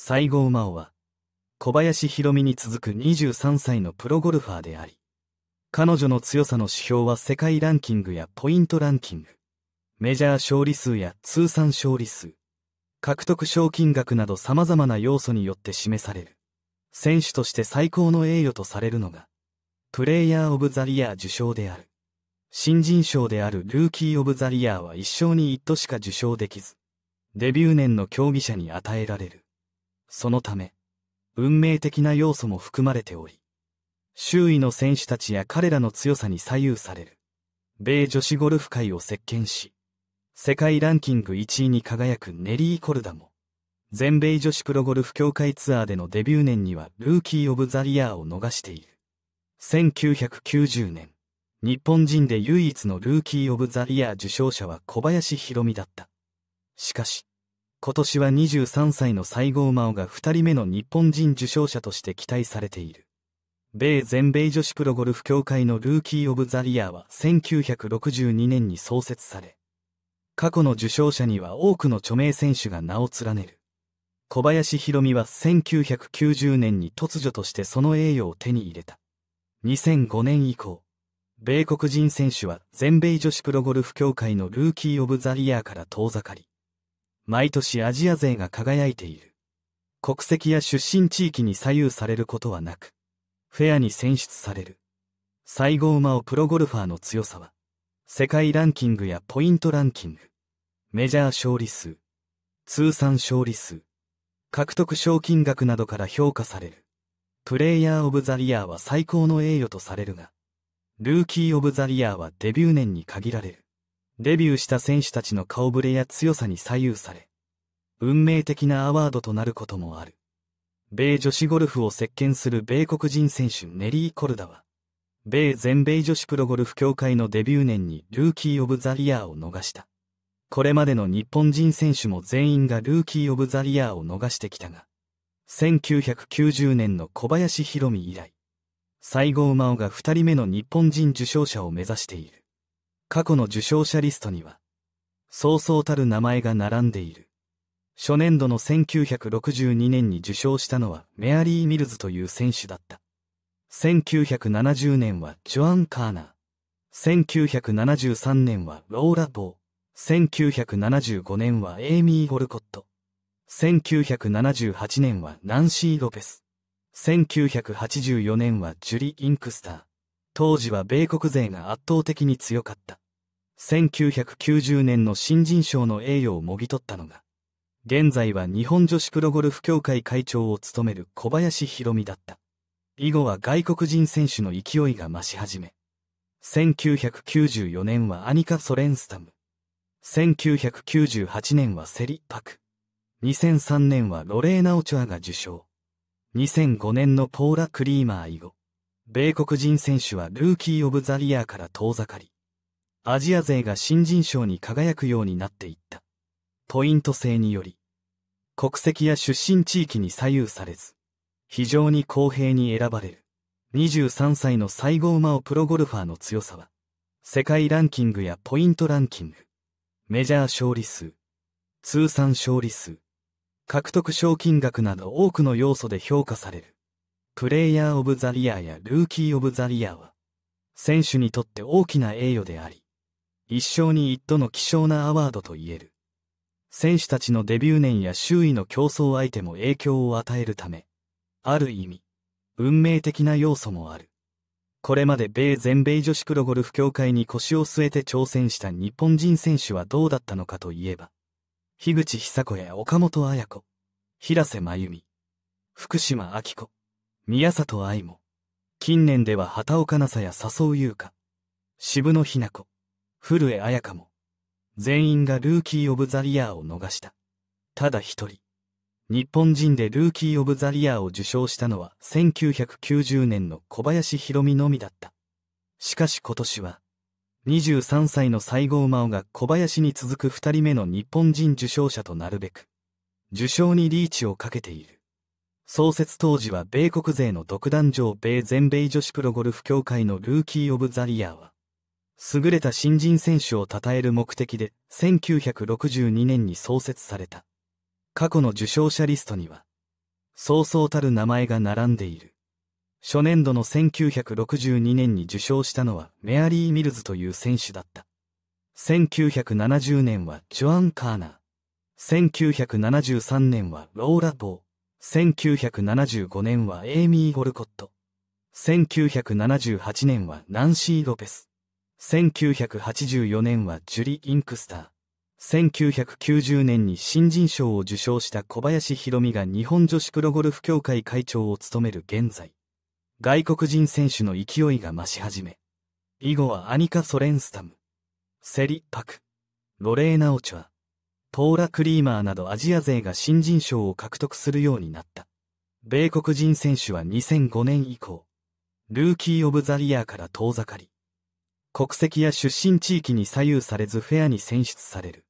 西郷真央は、小林博美に続く23歳のプロゴルファーであり、彼女の強さの指標は世界ランキングやポイントランキング、メジャー勝利数や通算勝利数、獲得賞金額など様々な要素によって示される。選手として最高の栄誉とされるのが、プレイヤー・オブ・ザ・リアー受賞である。新人賞であるルーキー・オブ・ザ・リアーは一生に一度しか受賞できず、デビュー年の競技者に与えられる。そのため、運命的な要素も含まれており、周囲の選手たちや彼らの強さに左右される、米女子ゴルフ界を席巻し、世界ランキング1位に輝くネリー・コルダも、全米女子プロゴルフ協会ツアーでのデビュー年にはルーキー・オブ・ザ・リアーを逃している。1990年、日本人で唯一のルーキー・オブ・ザ・リアー受賞者は小林博美だった。しかし、今年は23歳の西郷真央が2人目の日本人受賞者として期待されている。米全米女子プロゴルフ協会のルーキー・オブ・ザ・リアーは1962年に創設され、過去の受賞者には多くの著名選手が名を連ねる。小林博美は1990年に突如としてその栄誉を手に入れた。2005年以降、米国人選手は全米女子プロゴルフ協会のルーキー・オブ・ザ・リアーから遠ざかり、毎年アジア勢が輝いている。国籍や出身地域に左右されることはなく、フェアに選出される。西郷真央プロゴルファーの強さは、世界ランキングやポイントランキング、メジャー勝利数、通算勝利数、獲得賞金額などから評価される。プレイヤー・オブ・ザ・リアーは最高の栄誉とされるが、ルーキー・オブ・ザ・リアーはデビュー年に限られる。デビューした選手たちの顔ぶれや強さに左右され、運命的なアワードとなることもある。米女子ゴルフを席巻する米国人選手ネリー・コルダは、米全米女子プロゴルフ協会のデビュー年にルーキー・オブ・ザ・リアーを逃した。これまでの日本人選手も全員がルーキー・オブ・ザ・リアーを逃してきたが、1990年の小林博美以来、西郷真央が二人目の日本人受賞者を目指している。過去の受賞者リストには、そうそうたる名前が並んでいる。初年度の1962年に受賞したのはメアリー・ミルズという選手だった。1970年はジョアン・カーナー。1973年はローラ・ボー。1975年はエイミー・ホルコット。1978年はナンシー・ロペス。1984年はジュリ・インクスター。当時は米国勢が圧倒的に強かった。1990年の新人賞の栄誉をもぎ取ったのが、現在は日本女子プロゴルフ協会会長を務める小林博美だった。以後は外国人選手の勢いが増し始め、1994年はアニカ・ソレンスタム、1998年はセリ・パク、2003年はロレーナ・オチョアが受賞、2005年のポーラ・クリーマー以後、米国人選手はルーキー・オブ・ザ・リアーから遠ざかり、アジア勢が新人賞に輝くようになっていった。ポイント制により、国籍や出身地域に左右されず、非常に公平に選ばれる。23歳の西郷真央プロゴルファーの強さは、世界ランキングやポイントランキング、メジャー勝利数、通算勝利数、獲得賞金額など多くの要素で評価される。プレイヤー・オブ・ザ・リアやルーキー・オブ・ザ・リアは、選手にとって大きな栄誉であり、一生に一度の希少なアワードと言える。選手たちのデビュー年や周囲の競争相手も影響を与えるため、ある意味、運命的な要素もある。これまで米全米女子プロゴルフ協会に腰を据えて挑戦した日本人選手はどうだったのかといえば、樋口久子や岡本彩子、平瀬真由美、福島明子、宮里愛も、近年では畑岡奈紗や笹生優香、渋野日向子、古江彩香も、全員がルーキー・オブ・ザ・リアーを逃した。ただ一人、日本人でルーキー・オブ・ザ・リアーを受賞したのは1990年の小林博美のみだった。しかし今年は、23歳の西郷真央が小林に続く二人目の日本人受賞者となるべく、受賞にリーチをかけている。創設当時は米国勢の独壇場米全米女子プロゴルフ協会のルーキー・オブ・ザ・リアーは、優れた新人選手を称える目的で1962年に創設された。過去の受賞者リストには、そうそうたる名前が並んでいる。初年度の1962年に受賞したのはメアリー・ミルズという選手だった。1970年はジョアン・カーナー。1973年はローラ・ボー。1975年はエイミー・ゴルコット。1978年はナンシー・ロペス。1984年はジュリ・インクスター。1990年に新人賞を受賞した小林博美が日本女子プロゴルフ協会会長を務める現在、外国人選手の勢いが増し始め、以後はアニカ・ソレンスタム、セリ・パク、ロレーナ・オチュア、トーラ・クリーマーなどアジア勢が新人賞を獲得するようになった。米国人選手は2005年以降、ルーキー・オブ・ザ・リアーから遠ざかり、国籍や出身地域に左右されずフェアに選出される。